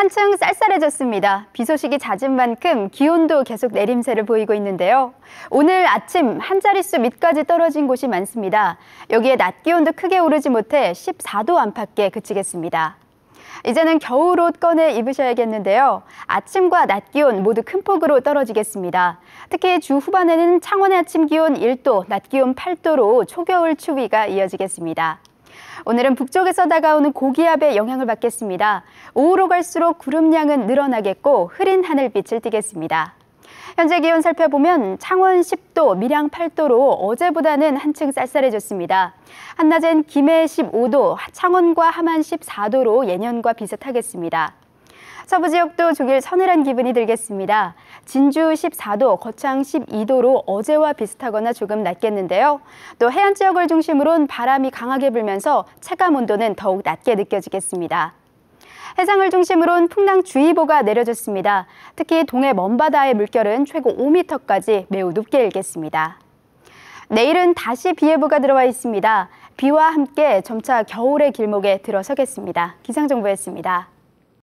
한층 쌀쌀해졌습니다. 비 소식이 잦은 만큼 기온도 계속 내림세를 보이고 있는데요. 오늘 아침 한 자릿수 밑까지 떨어진 곳이 많습니다. 여기에 낮 기온도 크게 오르지 못해 14도 안팎에 그치겠습니다. 이제는 겨울옷 꺼내 입으셔야겠는데요. 아침과 낮 기온 모두 큰 폭으로 떨어지겠습니다. 특히 주 후반에는 창원의 아침 기온 1도, 낮 기온 8도로 초겨울 추위가 이어지겠습니다. 오늘은 북쪽에서 다가오는 고기압의 영향을 받겠습니다. 오후로 갈수록 구름량은 늘어나겠고 흐린 하늘빛을 띠겠습니다. 현재 기온 살펴보면 창원 10도, 밀양 8도로 어제보다는 한층 쌀쌀해졌습니다. 한낮엔 김해 15도, 창원과 함안 14도로 예년과 비슷하겠습니다. 서부 지역도 종일 서늘한 기분이 들겠습니다. 진주 14도, 거창 12도로 어제와 비슷하거나 조금 낮겠는데요. 또 해안 지역을 중심으론 바람이 강하게 불면서 체감 온도는 더욱 낮게 느껴지겠습니다. 해상을 중심으론 풍랑주의보가 내려졌습니다. 특히 동해 먼바다의 물결은 최고 5m까지 매우 높게 일겠습니다. 내일은 다시 비 예보가 들어와 있습니다. 비와 함께 점차 겨울의 길목에 들어서겠습니다. 기상정보였습니다.